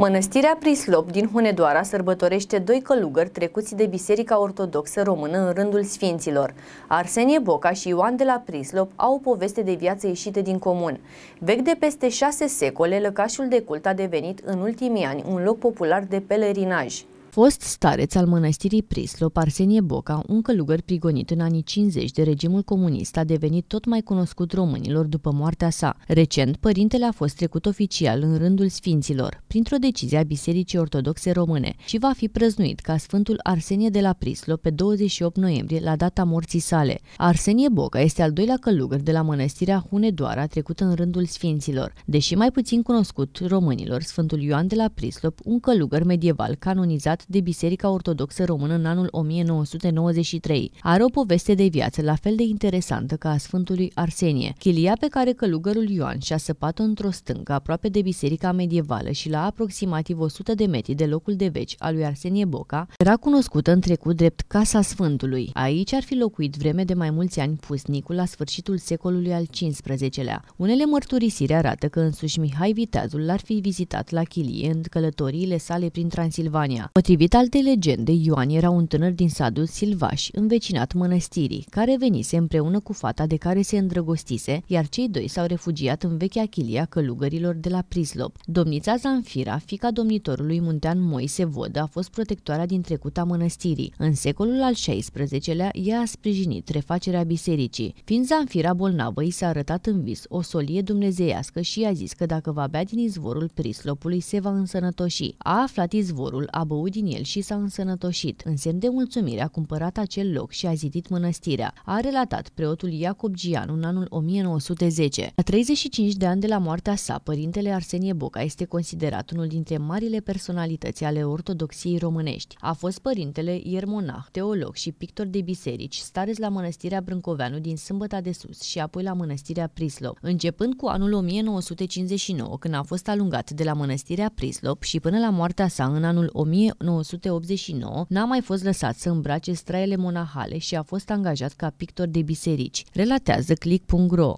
Mănăstirea Prislop din Hunedoara sărbătorește doi călugări trecuți de Biserica Ortodoxă Română în rândul Sfinților. Arsenie Boca și Ioan de la Prislop au o poveste de viață ieșită din comun. Vechi de peste șase secole, lăcașul de cult a devenit în ultimii ani un loc popular de pelerinaj. Fost stareț al mănăstirii Prislop, Arsenie Boca, un călugăr prigonit în anii 50 de regimul comunist, a devenit tot mai cunoscut românilor după moartea sa. Recent, părintele a fost trecut oficial în rândul sfinților, printr-o decizie a Bisericii Ortodoxe Române și va fi prăznuit ca Sfântul Arsenie de la Prislop pe 28 noiembrie, la data morții sale. Arsenie Boca este al doilea călugăr de la mănăstirea Hunedoara trecut în rândul sfinților. Deși mai puțin cunoscut românilor, Sfântul Ioan de la Prislop, un călugăr medieval canonizat iertat de Biserica Ortodoxă Română în anul 1993. Are o poveste de viață la fel de interesantă ca a Sfântului Arsenie. Chilia pe care călugărul Ioan și-a săpat-o într-o stâncă aproape de biserica medievală și la aproximativ 100 de metri de locul de veci al lui Arsenie Boca, era cunoscută în trecut drept Casa Sfântului. Aici ar fi locuit vreme de mai mulți ani pusnicul la sfârșitul secolului al XV-lea. Unele mărturisiri arată că însuși Mihai Viteazul l-ar fi vizitat la chilie în călătoriile sale prin Transilvania. Potrivit alte legende, Ioan era un tânăr din satul Silvaș, învecinat mănăstirii, care venise împreună cu fata de care se îndrăgostise, iar cei doi s-au refugiat în vechea chilia călugărilor de la Prislop. Domnița Zanfira, fica domnitorului muntean Moise Vodă, a fost protectoarea din trecuta mănăstirii. În secolul al XVI-lea, ea a sprijinit refacerea bisericii. Fiind Zanfira bolnavă, i s-a arătat în vis o solie dumnezeiască și i-a zis că dacă va bea din izvorul Prislopului, se va însănătoși. A aflat izvorul, a băut din el și s-a însănătoșit. În semn de mulțumire a cumpărat acel loc și a zidit mănăstirea, a relatat preotul Iacob Gian în anul 1910. La 35 de ani de la moartea sa, părintele Arsenie Boca este considerat unul dintre marile personalități ale ortodoxiei românești. A fost părintele iermonah, teolog și pictor de biserici, stares la mănăstirea Brâncoveanu din Sâmbăta de Sus și apoi la mănăstirea Prislop. Începând cu anul 1959, când a fost alungat de la mănăstirea Prislop și până la moartea sa în anul 1900, 1989, n-a mai fost lăsat să îmbrace straiele monahale și a fost angajat ca pictor de biserici, relatează click.ro.